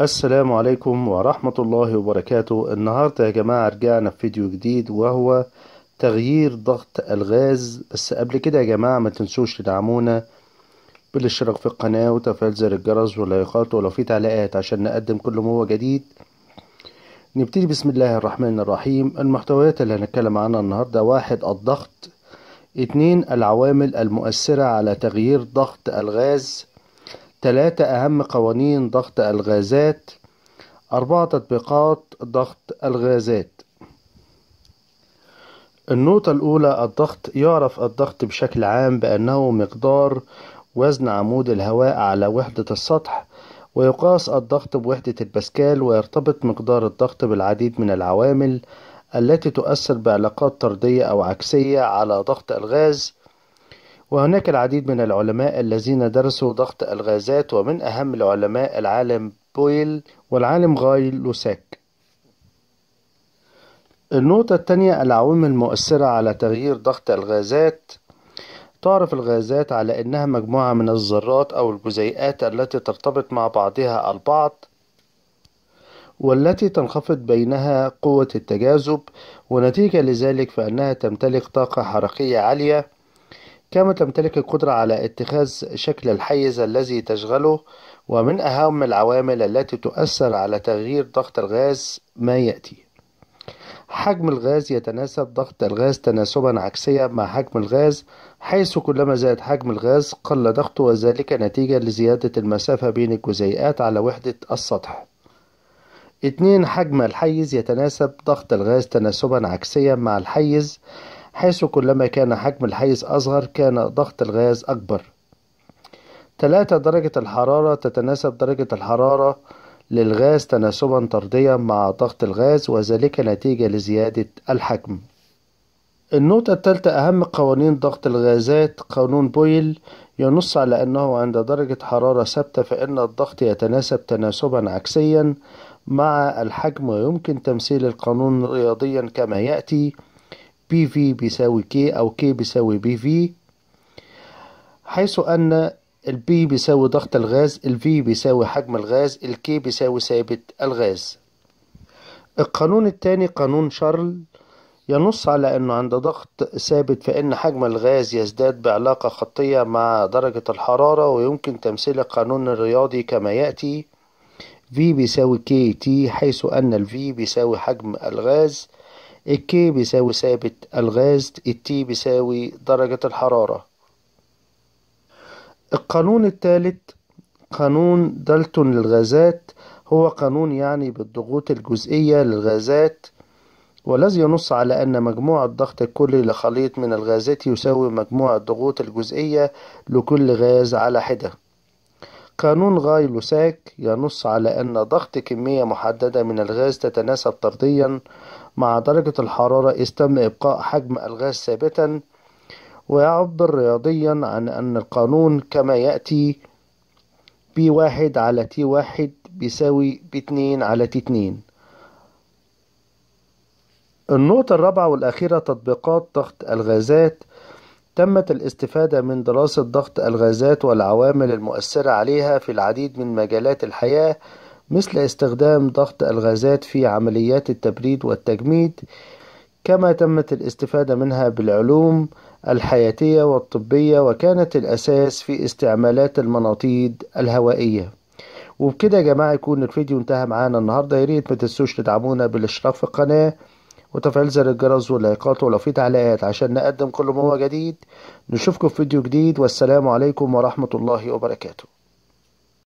السلام عليكم ورحمة الله وبركاته النهاردة يا جماعة رجعنا في فيديو جديد وهو تغيير ضغط الغاز بس قبل كده يا جماعة ما تنسوش تدعمونا بالاشتراك في القناة وتفعيل زر الجرس واللايكات ولو في تعليقات عشان نقدم كل ما هو جديد نبتدي بسم الله الرحمن الرحيم المحتويات اللي هنتكلم عنها النهاردة واحد الضغط اتنين العوامل المؤثرة على تغيير ضغط الغاز ثلاثة أهم قوانين ضغط الغازات أربعة تطبيقات ضغط الغازات النقطة الأولى الضغط يعرف الضغط بشكل عام بأنه مقدار وزن عمود الهواء على وحدة السطح ويقاس الضغط بوحدة الباسكال ويرتبط مقدار الضغط بالعديد من العوامل التي تؤثر بعلاقات طردية أو عكسية على ضغط الغاز وهناك العديد من العلماء الذين درسوا ضغط الغازات ومن أهم العلماء العالم بويل والعالم غاي لوساك النقطة الثانية العوامل المؤثرة على تغيير ضغط الغازات تعرف الغازات على أنها مجموعة من الذرات أو الجزيئات التي ترتبط مع بعضها البعض والتي تنخفض بينها قوة التجاذب ونتيجة لذلك فإنها تمتلك طاقة حركية عالية كما تمتلك القدرة على اتخاذ شكل الحيز الذي تشغله ومن أهم العوامل التي تؤثر على تغيير ضغط الغاز ما يأتي حجم الغاز يتناسب ضغط الغاز تناسبا عكسيا مع حجم الغاز حيث كلما زاد حجم الغاز قل ضغطه وذلك نتيجة لزيادة المسافة بين الجزيئات على وحدة السطح اتنين حجم الحيز يتناسب ضغط الغاز تناسبا عكسيا مع الحيز حيث كلما كان حجم الحيز أصغر كان ضغط الغاز أكبر ثلاثة درجة الحرارة تتناسب درجة الحرارة للغاز تناسبا طرديا مع ضغط الغاز وذلك نتيجة لزيادة الحجم النقطة الثالثة أهم قوانين ضغط الغازات قانون بويل ينص على أنه عند درجة حرارة ثابتة فإن الضغط يتناسب تناسبا عكسيا مع الحجم ويمكن تمثيل القانون رياضيا كما يأتي بي في بيساوي كي أو كي بيساوي بي في حيث أن البي بيساوي ضغط الغاز الفي بيساوي حجم الغاز الكي بيساوي ثابت الغاز القانون الثاني قانون شارل ينص على أنه عند ضغط ثابت فإن حجم الغاز يزداد بعلاقة خطية مع درجة الحرارة ويمكن تمثيل القانون الرياضي كما يأتي V بيساوي كي تي حيث أن ال V بيساوي حجم الغاز الكي بيساوي ثابت الغاز التي بيساوي درجة الحرارة القانون الثالث قانون دالتون للغازات هو قانون يعني بالضغوط الجزئية للغازات والذي ينص على أن مجموع الضغط الكلي لخليط من الغازات يساوي مجموع الضغوط الجزئية لكل غاز على حدة قانون غاي لوساك ينص على أن ضغط كمية محددة من الغاز تتناسب طرديا مع درجة الحرارة إذ تم إبقاء حجم الغاز ثابتا ويعبر رياضيا عن أن القانون كما يأتي بي واحد على تي واحد بيساوي بي اتنين على تي اتنين النقطة الرابعة والأخيرة تطبيقات ضغط الغازات تمت الاستفادة من دراسة ضغط الغازات والعوامل المؤثرة عليها في العديد من مجالات الحياة مثل استخدام ضغط الغازات في عمليات التبريد والتجميد كما تمت الاستفادة منها بالعلوم الحياتية والطبية وكانت الأساس في استعمالات المناطيد الهوائية وبكده يا جماعة يكون الفيديو انتهى معانا النهاردة ياريت متنسوش تدعمونا بالاشتراك في القناة وتفعيل زر الجرس واللايكات ولو في تعليقات عشان نقدم كل ما هو جديد نشوفكم في فيديو جديد والسلام عليكم ورحمة الله وبركاته